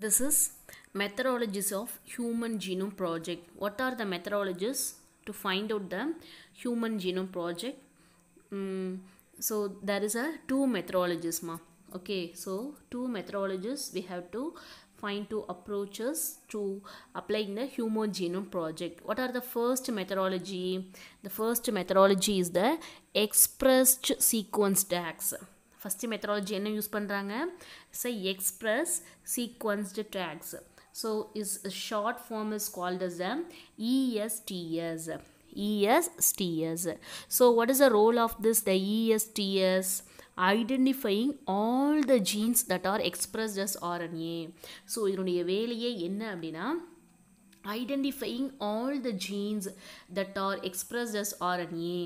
This is methodologies of human genome project. What are the methodologies to find out the human genome project? Mm, so there is a two methodologies ma. Okay, so two methodologies we have to find two approaches to applying the human genome project. What are the first methodology? The first methodology is the expressed sequence tags first methodology express sequenced tags so is a short form is called as a ESTS so what is the role of this the ESTS identifying all the genes that are expressed as RNA so இதுனுடைய வேலையே என்ன அப்படினா identifying all the genes that are expressed as RNA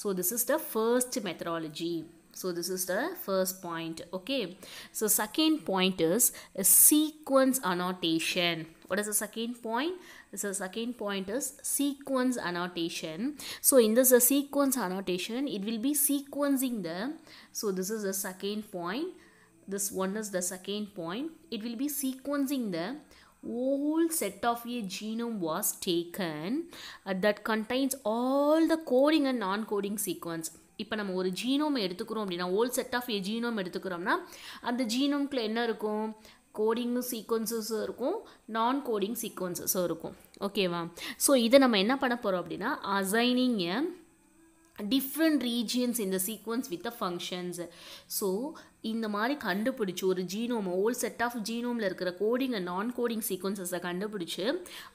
so this is the first methodology so this is the first point. Okay. So second point is a sequence annotation. What is the second point? The second point is sequence annotation. So in this a sequence annotation, it will be sequencing the. So this is the second point. This one is the second point. It will be sequencing the whole set of a genome was taken uh, that contains all the coding and non-coding sequence இப்போ நம்ம ஒரு genome எடுத்துக்கிறோம் அப்படின்னா whole set of a genome எடுத்துக்கிறோம்னா அந்த ஜீனோம்குள்ளே என்ன இருக்கும் கோடிங்கும் சீக்வன்சஸும் இருக்கும் நான் கோடிங் சீக்வன்சஸும் இருக்கும் ஓகேவா ஸோ இதை நம்ம என்ன பண்ண போகிறோம் அப்படின்னா அசைனிங் டிஃப்ரெண்ட் ரீஜியன்ஸ் இந்த sequence with the functions so இந்த மாதிரி கண்டுபிடிச்சி ஒரு ஜீனோம் ஹோல் செட் ஆஃப் ஜீனோமில் இருக்கிற கோடிங் அண்ட் நான் கோடிங் சீக்வன்சஸை கண்டுபிடிச்சி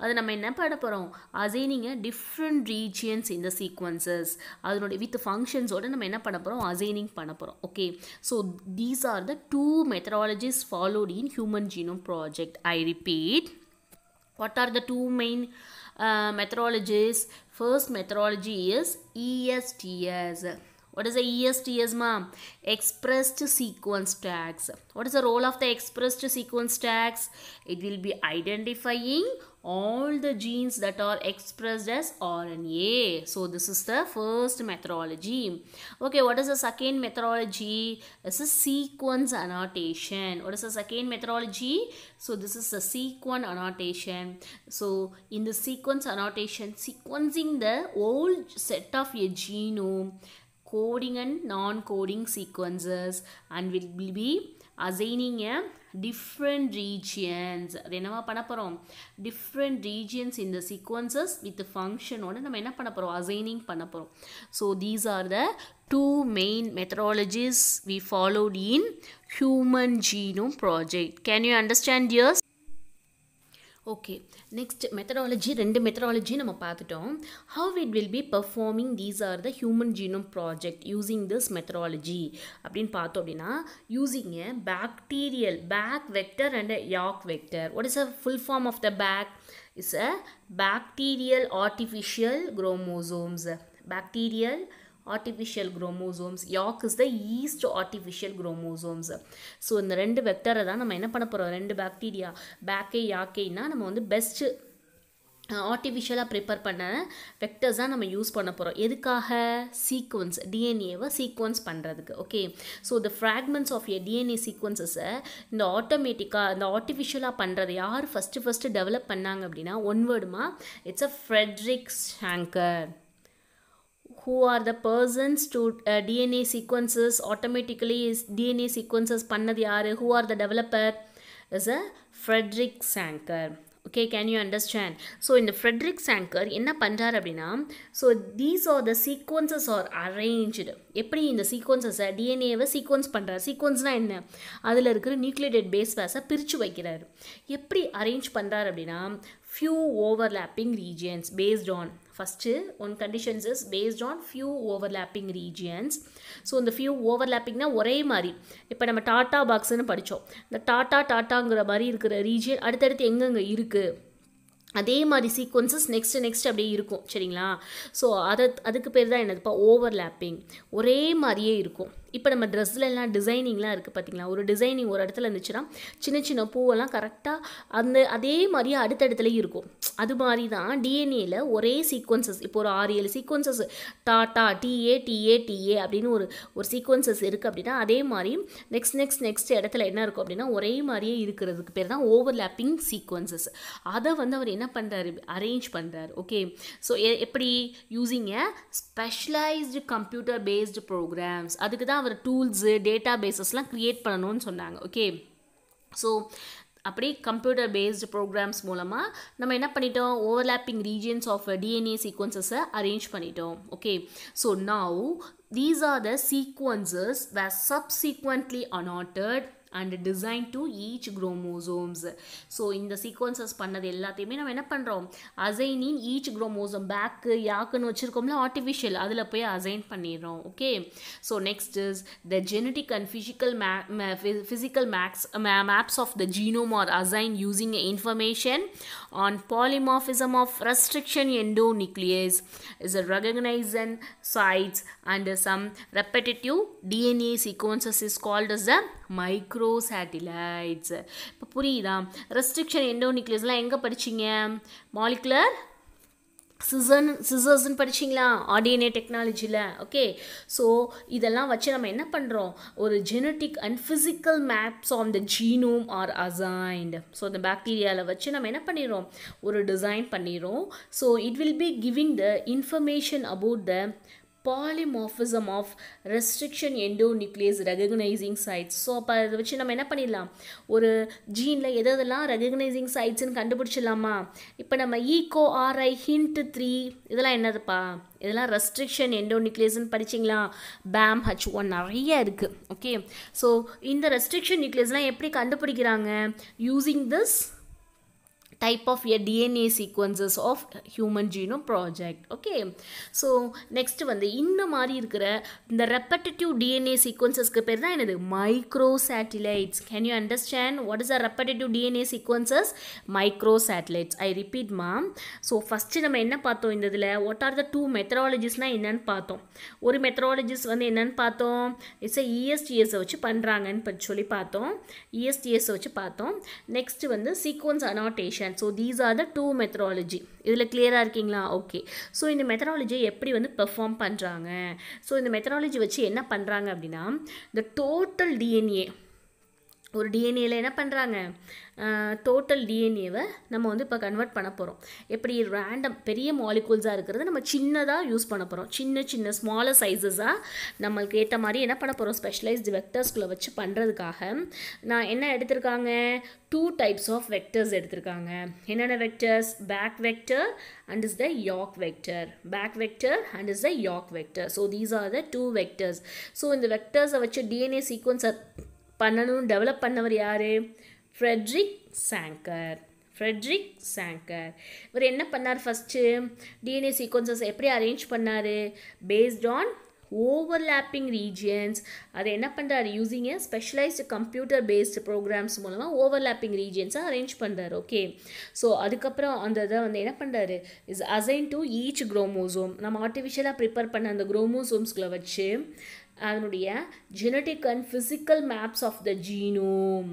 அதை நம்ம என்ன பண்ண போகிறோம் அதே டிஃப்ரெண்ட் ரீஜியன்ஸ் இந்த சீக்வன்சஸ் அதனுடைய வித் ஃபங்க்ஷன்ஸோடு நம்ம என்ன பண்ண போகிறோம் அசைனிங் பண்ண போகிறோம் okay so these are the two methodologies followed in human genome project I repeat what are the two main uh, methodologies. First methodology is ESTS. What is the ESTS, ma'am? Expressed sequence tags. What is the role of the expressed sequence tags? It will be identifying all the genes that are expressed as RNA. So this is the first methodology. Okay, what is the second methodology? This is sequence annotation. What is the second methodology? So this is the sequence annotation. So in the sequence annotation, sequencing the whole set of a genome, coding and non-coding sequences and will be assigning a different regions அது என்னவா பண்ண different regions in the sequences with functionோட நம்ம என்ன பண்ண போகிறோம் assigning பண்ண போகிறோம் so these are the two main methodologies we followed in human genome project can you understand dears okay next methodology ரெண்டு மெத்தடாலஜி நம்ம பார்த்துட்டோம் how it will be performing these are the human genome project using this methodology அப்படின்னு பார்த்தோம் அப்படின்னா using a bacterial BAC vector and YAC vector what is a full form of the BAC is a bacterial artificial chromosomes bacterial artificial chromosomes yak is the yeast artificial artificial so இந்த ரெண்டு வெக்டரை தான் நம்ம என்ன பண்ண போகிறோம் ரெண்டு bacteria பேக்கே யாக்கேன்னா நம்ம வந்து பெஸ்ட்டு ஆர்டிஃபிஷியலாக ப்ரிப்பேர் பண்ண வெக்டர்ஸ் தான் நம்ம யூஸ் பண்ண போகிறோம் எதுக்காக சீக்வன்ஸ் டிஎன்ஏவை சீக்வன்ஸ் பண்ணுறதுக்கு okay so the fragments of a DNA சீக்வன்சஸை இந்த ஆட்டோமேட்டிக்காக இந்த ஆர்டிஃபிஷியலாக பண்ணுறது யார் ஃபஸ்ட்டு ஃபஸ்ட்டு டெவலப் பண்ணாங்க அப்படின்னா ஒன்வேர்டுமா it's a Fredericks Sanger who are the persons to DNA DNA automatically DNA is பண்ணது யார் who are the developer is a Frederick Sanker okay can you understand so இந்த ஃப்ரெட்ரிக் சாங்கர் என்ன பண்ணுறார் அப்படின்னா so these are the sequences are arranged எப்படி இந்த சீக்வன்சஸை டிஎன்ஏவை sequence பண்ணுறார் சீக்வன்ஸ்னால் என்ன அதில் இருக்கிற நியூக்ளியேட்டட் பேஸ் பேஸை பிரித்து வைக்கிறார் எப்படி அரேஞ்ச் பண்ணுறார் அப்படின்னா few overlapping regions based on first one conditions is based on few overlapping regions so இந்த ஃபியூ ஓவர்லாப்பிங்னா ஒரே மாதிரி இப்போ நம்ம டாட்டா பாக்ஸ்னு படித்தோம் இந்த டாட்டா டாட்டாங்கிற மாதிரி இருக்கிற ரீஜியன் அடுத்தடுத்து எங்கெங்கே இருக்குது அதே மாதிரி சீக்வன்சஸ் நெக்ஸ்ட் நெக்ஸ்ட் அப்படியே இருக்கும் சரிங்களா ஸோ அதை அதுக்கு பேர் தான் என்னதுப்பா ஓவர்லாப்பிங் ஒரே மாதிரியே இருக்கும் இப்போ நம்ம ட்ரெஸ்ஸில் எல்லாம் டிசைனிங்லாம் இருக்குது பார்த்திங்களா ஒரு டிசைனிங் ஒரு இடத்துல இருந்துச்சுன்னா சின்ன சின்ன பூவெல்லாம் கரெக்டாக அந்த அதே மாதிரியே அடுத்தடுத்துலேயும் இருக்கும் அது மாதிரி தான் டிஎன்ஏல ஒரே சீக்வன்சஸ் இப்போ ஒரு ஆறு ஏழு சீக்வன்சஸ் டாட்டா டிஏ டிஏ டிஏ அப்படின்னு ஒரு ஒரு சீக்வன்சஸ் இருக்குது அப்படின்னா அதே மாதிரி நெக்ஸ்ட் நெக்ஸ்ட் நெக்ஸ்ட் இடத்துல என்ன இருக்கும் அப்படின்னா ஒரே மாதிரியே இருக்கிறதுக்கு பேர் தான் ஓவர்லேப்பிங் சீக்வன்சஸ் அதை வந்து அவர் என்ன பண்ணுறாரு அரேஞ்ச் பண்ணுறாரு ஓகே ஸோ எப்படி using a specialised computer based programs அதுக்கு தான் அவர் டூல்ஸு டேட்டா பேசஸ்லாம் க்ரியேட் பண்ணணும்னு சொன்னாங்க ஓகே ஸோ அப்படி கம்ப்யூட்டர் பேஸ்டு ப்ரோக்ராம்ஸ் மூலமாக நம்ம என்ன பண்ணிட்டோம் ஓவர்லாப்பிங் ரீஜியன்ஸ் ஆஃப் டிஎன்ஏ சீக்வன்சஸை அரேஞ்ச் பண்ணிட்டோம் okay so now these are the sequences where sequentially annotated and designed to each chromosomes. So in the sequences pannadhi ellathe me nam enna pannrom assign in each chromosome back yaakun kumla artificial adula poi assign pannirrom okay. So next is the genetic and physical ma ma physical max maps of the genome are azain using information on polymorphism of restriction endonuclease is a recognizing sites and some repetitive DNA sequences is called as the microsatellites இப்போ புரியுதா restriction எண்டோநியூக்ளியஸ்லாம் எங்கே படிச்சிங்க molecular scissor சிசர்ஸ்ன்னு படிச்சிங்களா R DNA டெக்னாலஜியில் okay so இதெல்லாம் வச்சு நம்ம என்ன பண்ணுறோம் ஒரு genetic and physical maps on the genome are assigned so இந்த பாக்டீரியாவில் வச்சு நம்ம என்ன பண்ணிடுறோம் ஒரு டிசைன் பண்ணிடுறோம் so it will be giving the information about the polymorphism of restriction endonuclease recognising sites so அப்போ அதை வச்சு நம்ம என்ன பண்ணிடலாம் ஒரு ஜீனில் எதெல்லாம் ரெகக்னைசிங் சைட்ஸ்ன்னு கண்டுபிடிச்சிடலாமா இப்போ நம்ம ஈகோ ஆர்ஐ ஹிண்ட் த்ரீ இதெல்லாம் என்னதுப்பா இதெல்லாம் ரெஸ்ட்ரிக்ஷன் எண்டோ நியூக்ளியஸ்ன்னு படிச்சிங்களா பேம் ஹச் ஒன் நிறைய இருக்குது ஓகே ஸோ இந்த ரெஸ்ட்ரிக்ஷன் நியூக்ளியஸ்லாம் எப்படி கண்டுபிடிக்கிறாங்க using this type of a DNA sequences of human genome project okay so next வந்து இந்த மாதிரி இருக்கிற இந்த ரெப்படேட்டிவ் டிஎன்ஏ சீக்வன்சஸ்க்கு பேர் தான் என்னது micro satellites can you understand what is a repetitive DNA sequences micro satellites I repeat ma'am so first நம்ம என்ன பார்த்தோம் இந்த இதில் வாட் ஆர் த டூ மெத்தடாலஜிஸ்னால் என்னன்னு பார்த்தோம் ஒரு மெத்தடாலஜிஸ் வந்து என்னன்னு பார்த்தோம் இட்ஸ் இஎஸ்டிஎஸை e வச்சு பண்ணுறாங்கன்னு சொல்லி பார்த்தோம் இஎஸ்டிஎஸை e வச்சு பார்த்தோம் நெக்ஸ்ட் வந்து sequence annotation understand so these are the two methodology இதில் கிளியராக இருக்கீங்களா ஓகே ஸோ இந்த மெத்தடாலஜி எப்படி வந்து பெர்ஃபார்ம் பண்ணுறாங்க ஸோ இந்த மெத்தடாலஜி வச்சு என்ன பண்ணுறாங்க அப்படின்னா த டோட்டல் டிஎன்ஏ ஒரு டிஎன்ஏல என்ன பண்ணுறாங்க டோட்டல் டிஎன்ஏவை நம்ம வந்து இப்போ கன்வெர்ட் பண்ண போகிறோம் எப்படி ரேண்டம் பெரிய மாலிகூல்ஸாக இருக்கிறது நம்ம சின்னதாக யூஸ் பண்ண போகிறோம் சின்ன சின்ன ஸ்மாலர் சைஸஸாக நம்மளுக்கு ஏற்ற மாதிரி என்ன பண்ண போகிறோம் ஸ்பெஷலைஸ்டு வெக்டர்ஸ்குள்ளே வச்சு பண்ணுறதுக்காக நான் என்ன எடுத்திருக்காங்க டூ டைப்ஸ் ஆஃப் வெக்டர்ஸ் எடுத்திருக்காங்க என்னென்ன vectors BAC vector and is the YAC vector BAC vector and is the YAC vector so these are the two vectors so இந்த வெக்டர்ஸை வச்சு டிஎன்ஏ சீக்வன்ஸை பண்ணணும்னு டெவலப் பண்ணவர் யார் ஃப்ரெட்ரிக் சாங்கர் ஃப்ரெட்ரிக் சாங்கர் இவர் என்ன பண்ணார் ஃபஸ்ட்டு டிஎன்ஏ சீக்வன்சஸ் எப்படி அரேஞ்ச் பண்ணார் பேஸ்ட் ஆன் லேப்பிங் ரீஜியன்ஸ் அதை என்ன பண்ணுறாரு using a specialised computer based programs மூலமாக லேப்பிங் ரீஜியன்ஸை அரேஞ்ச் பண்ணுறாரு ஓகே ஸோ அதுக்கப்புறம் அந்த இதை வந்து என்ன பண்ணுறாரு is assign to each chromosome நம்ம ஆர்டிஃபிஷியலாக ப்ரிப்பேர் பண்ண அந்த குரோமோசோம்ஸ்களை வச்சு அதனுடைய genetic and physical maps of the genome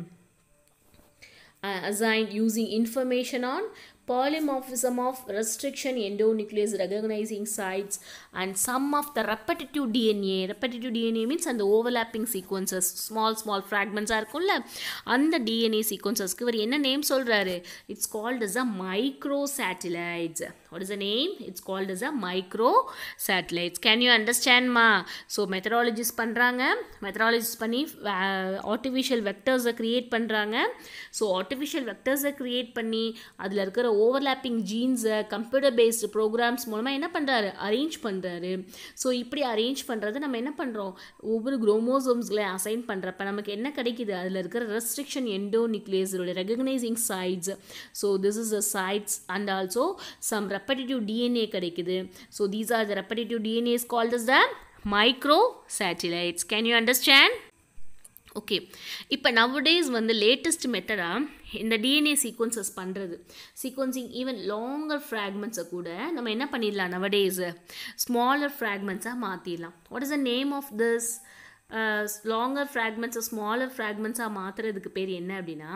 assign using information on polymorphism of restriction endonuclease recognizing sites and some of the repetitive DNA. Repetitive DNA means and the overlapping sequences, small small fragments are இருக்கும்ல அந்த DNA சீக்வன்சஸ்க்கு இவர் என்ன name சொல்கிறாரு it's It's called as a satellites what is the name it's called as a microsatellites. can you understand ma so methodologies பண்றாங்க methodologies பண்ணி artificial vectors create pandranga. so artificial vectors create பண்ணி overlapping ஜீன்ஸை computer based programs மூலமாக என்ன பண்ணுறாரு arrange பண்ணுறாரு so இப்படி arrange பண்ணுறது நம்ம என்ன பண்ணுறோம் ஒவ்வொரு குரோமோசோம்ஸ்களை அசைன் பண்ணுறப்ப நமக்கு என்ன கிடைக்கிது அதில் இருக்கிற ரெஸ்ட்ரிக்ஷன் எண்டோ நியூக்ளியஸோட recognising sites so this is the sites and also some repetitive DNA கிடைக்குது so these are the repetitive DNAs called is the micro satellites can you understand okay இப்போ நவடேஸ் வந்து லேட்டஸ்ட் மெத்தடாக இந்த டிஎன்ஏ சீக்வன்சஸ் பண்ணுறது sequencing even longer ஃப்ராக்மெண்ட்ஸை கூட நம்ம என்ன பண்ணிடலாம் டேஸு ஸ்மாலர் ஃப்ராக்மெண்ட்ஸாக மாற்றிடலாம் what is the name of this longer ஃப்ராக்மெண்ட்ஸை ஸ்மாலர் ஃப்ராக்மெண்ட்ஸாக மாற்றுறதுக்கு பேர் என்ன அப்படின்னா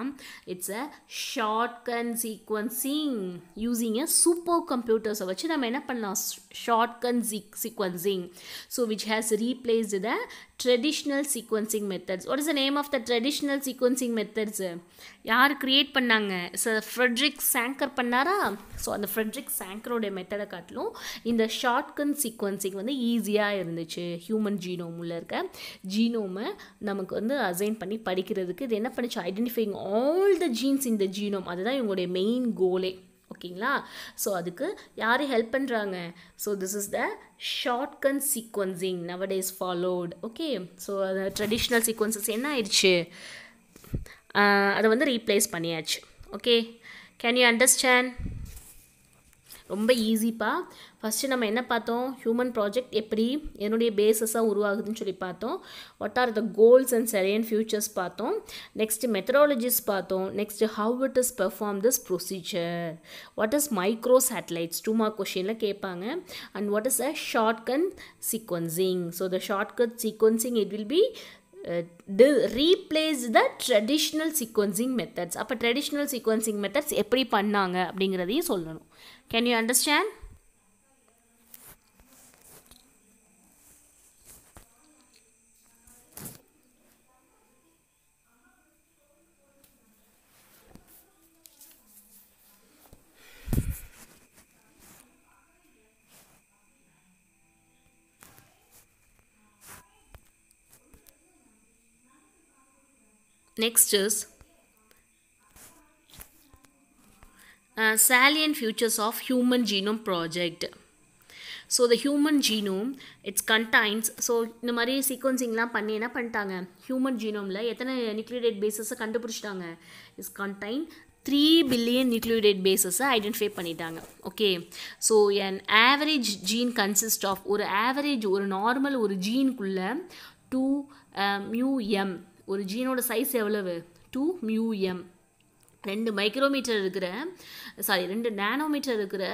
it's a shotgun sequencing using a super கம்ப்யூட்டர்ஸை வச்சு நம்ம என்ன பண்ணலாம் shotgun sequencing so which has replaced the traditional sequencing methods what is the name of the traditional sequencing methods யார் கிரியேட் பண்ணாங்க ஸோ ஃப்ரெட்ரிக் சாங்கர் பண்ணாரா so அந்த Frederick சாங்கரோடைய மெத்தடை காட்டிலும் இந்த ஷார்ட்கன் சீக்வன்சிங் வந்து ஈஸியாக இருந்துச்சு ஹியூமன் ஜீனோம் உள்ள இருக்க ஜீனோமை நமக்கு வந்து அசைன் பண்ணி படிக்கிறதுக்கு இது என்ன பண்ணிச்சு ஐடென்டிஃபைங் ஆல் த ஜீன்ஸ் இந்த ஜீனோம் அதுதான் இவங்களுடைய மெயின் கோலே ஓகேங்களா ஸோ அதுக்கு யார் ஹெல்ப் பண்ணுறாங்க so this is the shotgun sequencing நவட் ஃபாலோட் ஓகே ஸோ அது ட்ரெடிஷ்னல் சீக்வன்சஸ் என்ன ஆயிடுச்சு அதை வந்து ரீப்ளேஸ் பண்ணியாச்சு ஓகே கேன் யூ அண்டர்ஸ்டாண்ட் ரொம்ப ஈஸிப்பா ஃபஸ்ட்டு நம்ம என்ன பார்த்தோம் ஹியூமன் ப்ராஜெக்ட் எப்படி என்னுடைய பேஸஸாக உருவாகுதுன்னு சொல்லி பார்த்தோம் what are the goals and salient features பார்த்தோம் நெக்ஸ்ட் மெத்தடாலஜிஸ் பார்த்தோம் next how it is perform this procedure what is micro satellites two mark கொஷினில் கேட்பாங்க and what is a shotgun sequencing so the shortcut sequencing it will be replace the traditional sequencing methods அப்போ traditional sequencing methods எப்படி பண்ணாங்க அப்படிங்கிறதையும் சொல்லணும் Can you understand? Next is salient features of human genome project so the human genome it's contains so இந்த மாதிரி சீக்வன்சிங்லாம் பண்ணி என்ன பண்ணிட்டாங்க ஹியூமன் ஜீனோமில் எத்தனை நியூக்ளியோடைட் பேசஸை கண்டுபிடிச்சிட்டாங்க it's contain three billion nucleotide பேசஸை ஐடென்டிஃபை பண்ணிட்டாங்க okay so an average gene consist of ஒரு ஆவரேஜ் ஒரு நார்மல் ஒரு ஜீனுக்குள்ளே டூ மியூஎம் ஒரு ஜீனோட சைஸ் எவ்வளவு டூ மியூஎம் ரெண்டு மைக்ரோமீட்டர் இருக்கிற சாரி ரெண்டு நேனோமீட்டர் இருக்கிற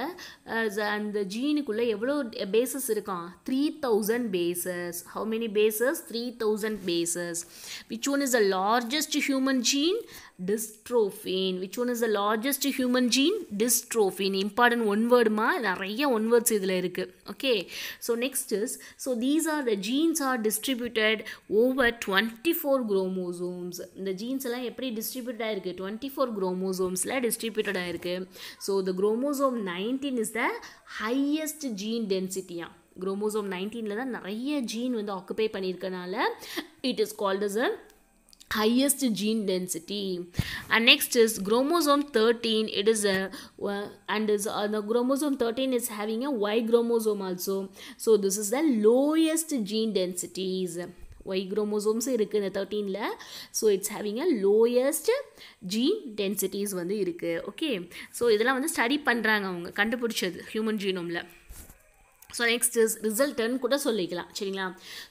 அந்த ஜீனுக்குள்ளே எவ்வளோ பேசஸ் இருக்கான் three thousand bases how many bases three thousand bases which one is the largest human gene dystrophin which one is the largest human gene dystrophin important one வேர்டுமா நிறைய one words இதில் இருக்குது okay so next is so these are the genes are distributed over twenty four chromosomes இந்த genes எல்லாம் எப்படி distribute ஆகிருக்கு twenty four குரோமோசோம்ஸில் distributed ஆகிருக்கு so the chromosome nineteen is the highest gene டென்சிட்டியாக குரோமோசோம் நைன்டீனில் தான் நிறைய ஜீன் வந்து ஆக்குபை பண்ணியிருக்கனால it is called as a highest gene density and next is chromosome 13 it is a and is uh, the chromosome 13 is having a y chromosome also so this is the lowest gene densities y chromosomes இருக்குது இந்த தேர்ட்டீனில் so it's having a lowest gene densities வந்து இருக்குது okay so இதெல்லாம் வந்து study பண்ணுறாங்க அவங்க கண்டுபிடிச்சது ஹியூமன் ஜீனோமில் ஸோ நெக்ஸ்ட் இஸ் ரிசல்ட்டுன்னு கூட சொல்லிக்கலாம் சரிங்களா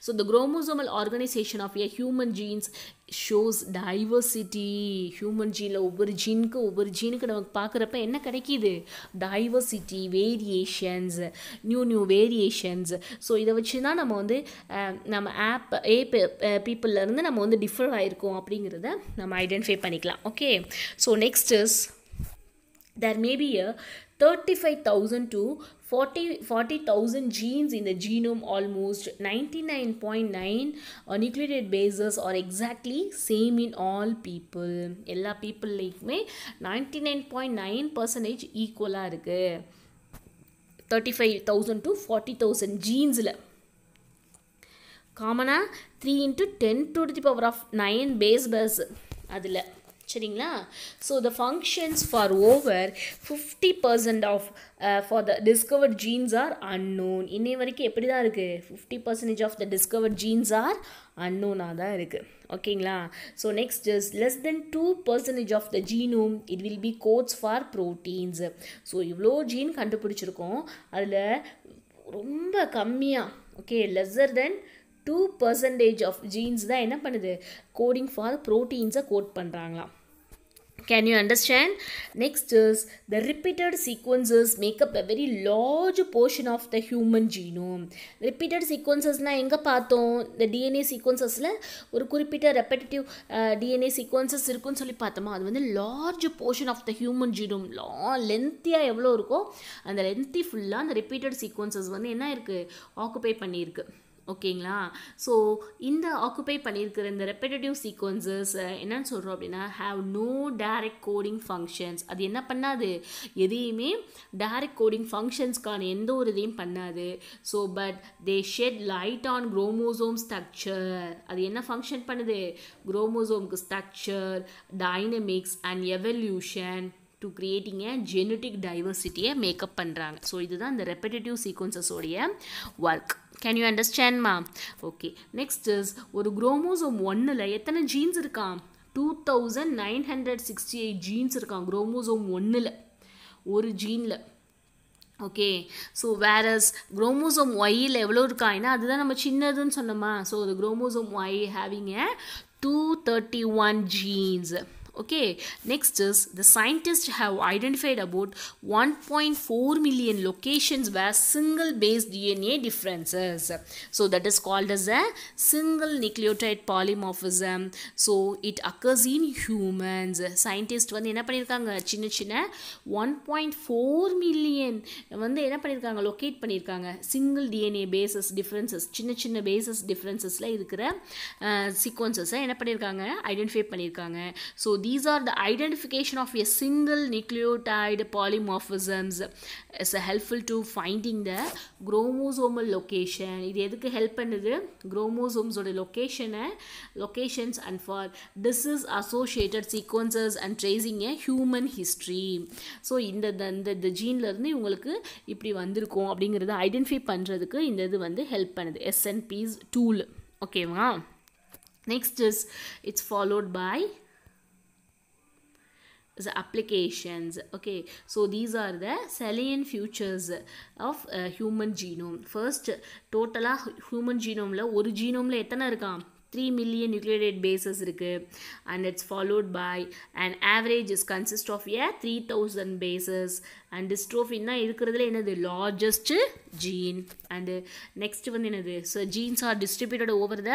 so the chromosomal organisation of a human genes shows diversity human ஜீனில் ஒவ்வொரு ஜீனுக்கு ஒவ்வொரு ஜீனுக்கு நமக்கு பார்க்குறப்ப என்ன கிடைக்கிது diversity variations new new variations so இதை வச்சு தான் நம்ம வந்து நம்ம ஆப் ஏ பீப்புளிலேருந்து நம்ம வந்து டிஃபர் ஆகிருக்கோம் அப்படிங்கிறத நம்ம ஐடென்டிஃபை பண்ணிக்கலாம் okay so next is there maybe a 35,000 to 40,000 genes in the genome almost 99.9 nucleated bases or exactly same in all people. All people like me 99.9 percentage equal. 35,000 to 40,000 genes. Common 3 into 10 to the power of 9 base base. சரிங்களா so the functions for over fifty percent of for the discovered genes are unknown இன்னை வரைக்கும் எப்படி தான் இருக்குது fifty percentage of the discovered genes are அன்னோனாக தான் இருக்குது ஓகேங்களா so next is less than two percentage of the genome it will be codes for proteins so இவ்வளோ ஜீன் கண்டுபிடிச்சிருக்கோம் அதில் ரொம்ப கம்மியாக okay lesser than two percentage of genes தான் என்ன பண்ணுது கோடிங் ஃபார் ப்ரோட்டீன்ஸை கோட் பண்ணுறாங்களாம் can you understand? Next is the repeated sequences make up a very large portion of the human genome. Repeated எங்கே பார்த்தோம் இந்த டிஎன்ஏ சீக்வன்சஸில் ஒரு குறிப்பிட்ட ரெப்படேட்டிவ் டிஎன்ஏ சீக்வன்சஸ் இருக்குன்னு சொல்லி பார்த்தோமா அது வந்து large portion of the human genome லா லென்த்தியாக எவ்வளோ இருக்கோ அந்த லென்த்தி ஃபுல்லாக அந்த ரிப்பீட்டட் சீக்வன்சஸ் வந்து என்ன இருக்குது ஆக்குபை பண்ணியிருக்கு ஓகேங்களா ஸோ இந்த ஆக்குப்பை பண்ணியிருக்கிற இந்த ரெப்படேட்டிவ் சீக்வன்சஸ் என்னன்னு சொல்கிறோம் அப்படின்னா have no direct coding functions அது என்ன பண்ணாது எதையுமே டேரெக்ட் கோடிங் ஃபங்க்ஷன்ஸ்க்கான எந்த ஒரு இதையும் பண்ணாது so but they shed light on chromosome structure அது என்ன ஃபங்க்ஷன் பண்ணுது குரோமோசோம்க்கு structure dynamics and evolution to creating a genetic டைவர்சிட்டியை மேக்கப் பண்ணுறாங்க ஸோ இதுதான் இந்த ரெப்படேட்டிவ் சீக்வன்சஸோடைய ஒர்க் கேன் யூ அண்டர்ஸ்டாண்ட்மா ஓகே நெக்ஸ்ட் இஸ் ஒரு குரோமோசோம் ஒன்றில் எத்தனை ஜீன்ஸ் இருக்கா two thousand nine hundred sixty eight genes இருக்கான் குரோமோசோம் ஒன்றில் ஒரு ஜீனில் ஓகே ஸோ வேரஸ் குரோமோசோம் ஒயில் எவ்வளோ இருக்கா ஏன்னா அதுதான் நம்ம சின்னதுன்னு சொன்னோமா ஸோ அது chromosome Y having a two thirty one genes okay next is the scientists have identified about 1.4 million locations where single base dna differences so that is called as a single nucleotide polymorphism so it occurs in humans scientists வந்து என்ன பண்ணியிருக்காங்க சின்ன சின்ன 1.4 million four million வந்து என்ன பண்ணியிருக்காங்க locate பண்ணியிருக்காங்க single DNA bases differences சின்ன சின்ன பேசஸ் டிஃப்ரென்சஸில் இருக்கிற சீக்வன்சஸை என்ன பண்ணியிருக்காங்க ஐடென்டிஃபை பண்ணியிருக்காங்க so these are the identification of a single nucleotide polymorphisms is helpful to finding the chromosomal location இது எதுக்கு ஹெல்ப் பண்ணுது குரோமோசோம்ஸோட லொக்கேஷனை locations and for this is associated sequences and tracing a human history so இந்த இந்த இந்த ஜீன்லேருந்து இவங்களுக்கு இப்படி வந்திருக்கும் அப்படிங்கிறத ஐடென்டிஃபை பண்ணுறதுக்கு இந்த இது வந்து ஹெல்ப் பண்ணுது எஸ்என்பீஸ் டூல் ஓகேவா next is it's followed by is applications okay so these are the salient features of uh, human genome first டோட்டலாக ஹியூமன் ஜீனோமில் ஒரு la எத்தனை இருக்கான் த்ரீ மில்லியன் நியூக்ளியேடட் பேசஸ் இருக்குது and it's followed by and average is consist of a three thousand bases and dystrophin தான் இருக்கிறதுல என்னது largest gene and next வந்து என்னது so genes are distributed over the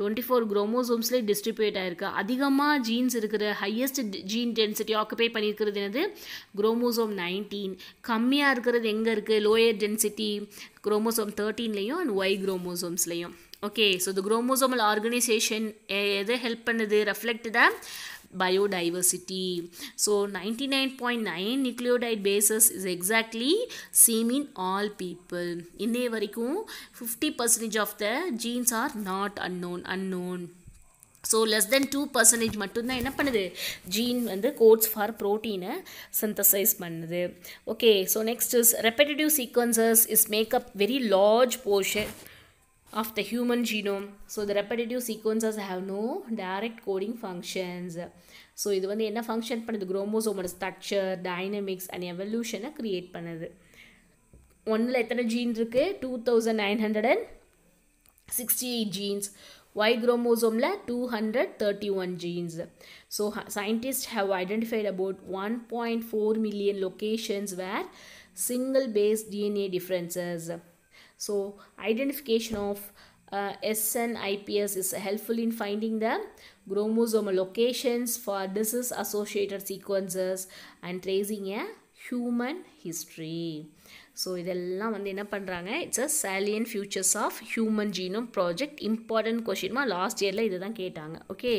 twenty four குரோமோசோம்ஸ்லேயே distribute ஆகிருக்கு அதிகமாக jeans இருக்கிற ஹையஸ்ட் ஜீன் டென்சிட்டி ஆக்குபை பண்ணியிருக்கிறது என்னது குரோமோசோம் நைன்டீன் கம்மியாக இருக்கிறது எங்கே இருக்குது லோயர் டென்சிட்டி குரோமோசோம் தேர்ட்டீன்லேயும் அண்ட் ஒய் குரோமோசோம்ஸ்லேயும் okay so the chromosomal organisation எதை ஹெல்ப் பண்ணுது reflect the nine So 99.9 nucleotide bases is exactly same all people people. வரைக்கும் fifty percentage of the genes are not unknown unknown. So less than two percentage மட்டும்தான் என்ன பண்ணுது gene வந்து codes for ப்ரோட்டீனை synthesise பண்ணுது okay so next is repetitive sequences is makeup very large portion of the human genome. So the repetitive sequences have no direct coding functions. So இது வந்து என்ன function பண்ணுது குரோமோசோமோட ஸ்ட்ரக்சர் டைனமிக்ஸ் அண்ட் எவல்யூஷனை create பண்ணுது ஒன்றில் எத்தனை ஜீன் இருக்குது two thousand nine hundred and sixty eight genes Y குரோமோசோமில் two hundred thirty one genes so scientist have identified about one point four million locations where single base DNA differences So identification of uh, SN IPS is helpful in finding the chromosome locations for disease associated sequences and tracing a human history. So இதெல்லாம் வந்து என்ன பண்ணுறாங்க it's a salient features of human genome project important கொஷின்மா last இயரில் இதை தான் கேட்டாங்க okay